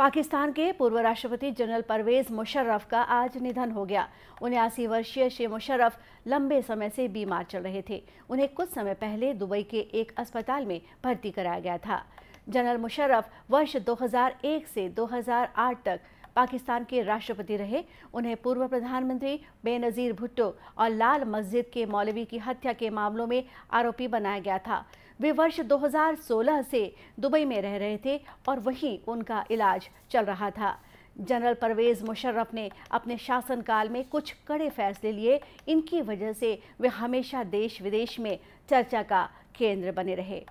पाकिस्तान के पूर्व राष्ट्रपति जनरल परवेज मुशर्रफ का आज निधन हो गया उन्यासी वर्षीय श्री मुशर्रफ लंबे समय से बीमार चल रहे थे उन्हें कुछ समय पहले दुबई के एक अस्पताल में भर्ती कराया गया था जनरल मुशर्रफ वर्ष 2001 से 2008 तक पाकिस्तान के राष्ट्रपति रहे उन्हें पूर्व प्रधानमंत्री बेनज़ीर भुट्टो और लाल मस्जिद के मौलवी की हत्या के मामलों में आरोपी बनाया गया था वे वर्ष 2016 से दुबई में रह रहे थे और वहीं उनका इलाज चल रहा था जनरल परवेज़ मुशर्रफ ने अपने शासनकाल में कुछ कड़े फैसले लिए इनकी वजह से वे हमेशा देश विदेश में चर्चा का केंद्र बने रहे